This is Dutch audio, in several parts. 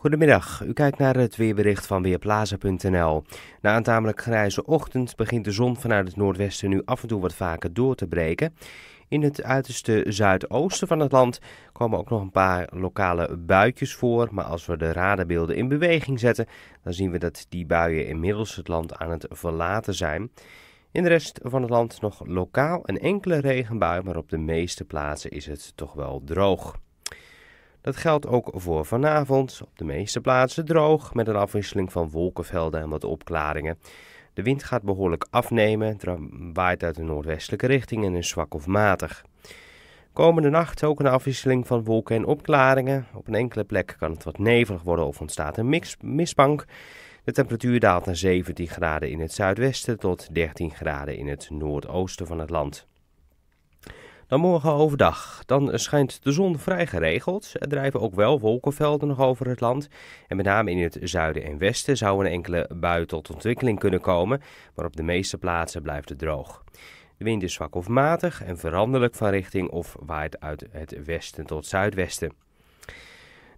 Goedemiddag, u kijkt naar het weerbericht van Weerplaza.nl. Na een tamelijk grijze ochtend begint de zon vanuit het noordwesten nu af en toe wat vaker door te breken. In het uiterste zuidoosten van het land komen ook nog een paar lokale buitjes voor. Maar als we de radarbeelden in beweging zetten, dan zien we dat die buien inmiddels het land aan het verlaten zijn. In de rest van het land nog lokaal een enkele regenbui, maar op de meeste plaatsen is het toch wel droog. Dat geldt ook voor vanavond. Op de meeste plaatsen droog met een afwisseling van wolkenvelden en wat opklaringen. De wind gaat behoorlijk afnemen, waait uit de noordwestelijke richting en is zwak of matig. Komende nacht ook een afwisseling van wolken en opklaringen. Op een enkele plek kan het wat nevelig worden of ontstaat een mix, mistbank. De temperatuur daalt naar 17 graden in het zuidwesten tot 13 graden in het noordoosten van het land. Dan morgen overdag. Dan schijnt de zon vrij geregeld. Er drijven ook wel wolkenvelden nog over het land. En met name in het zuiden en westen zou een enkele bui tot ontwikkeling kunnen komen. Maar op de meeste plaatsen blijft het droog. De wind is zwak of matig en veranderlijk van richting of waait uit het westen tot zuidwesten.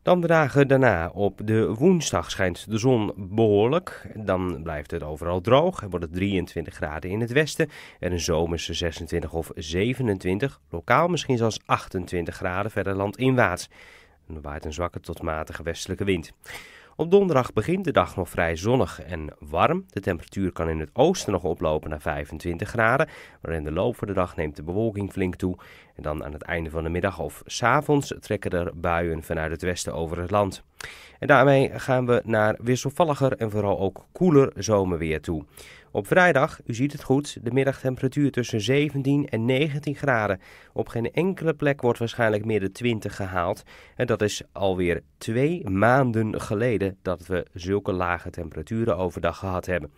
Dan de dagen daarna. Op de woensdag schijnt de zon behoorlijk. Dan blijft het overal droog. Er wordt het 23 graden in het westen. En in zomerse 26 of 27. Lokaal misschien zelfs 28 graden verder landinwaarts. Dan waait een zwakke tot matige westelijke wind. Op donderdag begint de dag nog vrij zonnig en warm. De temperatuur kan in het oosten nog oplopen naar 25 graden, maar in de loop van de dag neemt de bewolking flink toe. En dan aan het einde van de middag of s avonds trekken er buien vanuit het westen over het land. En daarmee gaan we naar wisselvalliger en vooral ook koeler zomerweer toe. Op vrijdag, u ziet het goed, de middagtemperatuur tussen 17 en 19 graden. Op geen enkele plek wordt waarschijnlijk meer de 20 gehaald. En dat is alweer twee maanden geleden dat we zulke lage temperaturen overdag gehad hebben.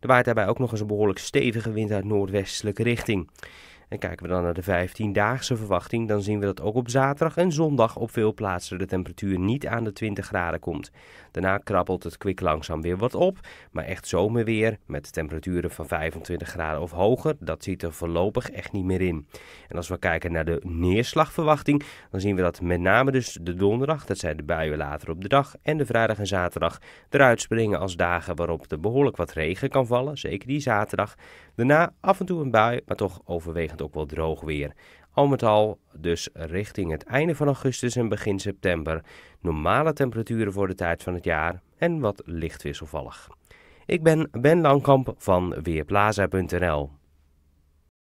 Er waait daarbij ook nog eens een behoorlijk stevige wind uit noordwestelijke richting. En kijken we dan naar de 15-daagse verwachting, dan zien we dat ook op zaterdag en zondag op veel plaatsen de temperatuur niet aan de 20 graden komt. Daarna krabbelt het kwik langzaam weer wat op, maar echt zomerweer met temperaturen van 25 graden of hoger, dat ziet er voorlopig echt niet meer in. En als we kijken naar de neerslagverwachting, dan zien we dat met name dus de donderdag, dat zijn de buien later op de dag, en de vrijdag en zaterdag eruit springen als dagen waarop er behoorlijk wat regen kan vallen, zeker die zaterdag. Daarna af en toe een bui, maar toch overwegend ook wel droog weer. Al met al dus richting het einde van augustus en begin september normale temperaturen voor de tijd van het jaar en wat lichtwisselvallig. Ik ben Ben Langkamp van Weerplaza.nl.